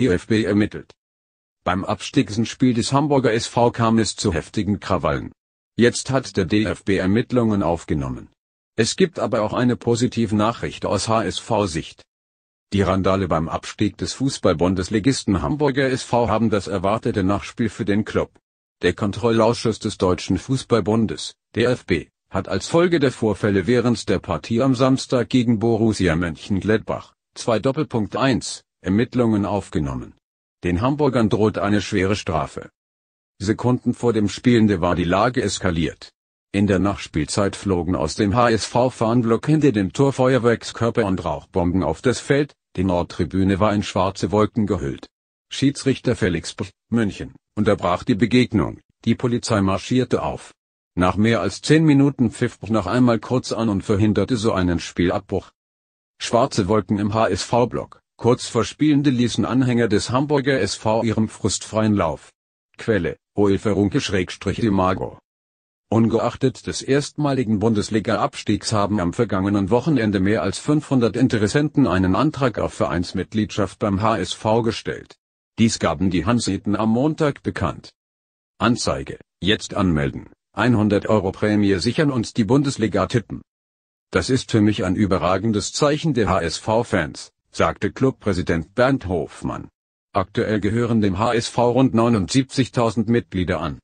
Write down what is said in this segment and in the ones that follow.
die FB ermittelt. Beim Abstiegsspiel des Hamburger SV kam es zu heftigen Krawallen. Jetzt hat der DFB Ermittlungen aufgenommen. Es gibt aber auch eine positive Nachricht aus HSV-Sicht. Die Randale beim Abstieg des Fußballbundesligisten Hamburger SV haben das erwartete Nachspiel für den Club. Der Kontrollausschuss des Deutschen Fußballbundes, DFB, hat als Folge der Vorfälle während der Partie am Samstag gegen Borussia Mönchengladbach, Doppelpunkt 2.1, Ermittlungen aufgenommen. Den Hamburgern droht eine schwere Strafe. Sekunden vor dem Spielende war die Lage eskaliert. In der Nachspielzeit flogen aus dem HSV-Fahnenblock hinter dem Tor Feuerwerkskörper und Rauchbomben auf das Feld, die Nordtribüne war in schwarze Wolken gehüllt. Schiedsrichter Felix Buch, München, unterbrach die Begegnung, die Polizei marschierte auf. Nach mehr als zehn Minuten pfiff Buch noch einmal kurz an und verhinderte so einen Spielabbruch. Schwarze Wolken im HSV-Block. Kurz vor Spielende ließen Anhänger des Hamburger SV ihrem frustfreien Lauf. Quelle, Hoelferunke-Imago. Ungeachtet des erstmaligen Bundesliga-Abstiegs haben am vergangenen Wochenende mehr als 500 Interessenten einen Antrag auf Vereinsmitgliedschaft beim HSV gestellt. Dies gaben die Hanseten am Montag bekannt. Anzeige, jetzt anmelden, 100 Euro Prämie sichern und die Bundesliga tippen. Das ist für mich ein überragendes Zeichen der HSV-Fans sagte Clubpräsident Bernd Hofmann. Aktuell gehören dem HSV rund 79.000 Mitglieder an.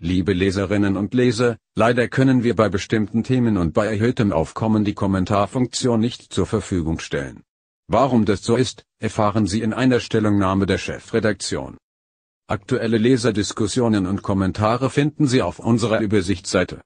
Liebe Leserinnen und Leser, leider können wir bei bestimmten Themen und bei erhöhtem Aufkommen die Kommentarfunktion nicht zur Verfügung stellen. Warum das so ist, erfahren Sie in einer Stellungnahme der Chefredaktion. Aktuelle Leserdiskussionen und Kommentare finden Sie auf unserer Übersichtsseite.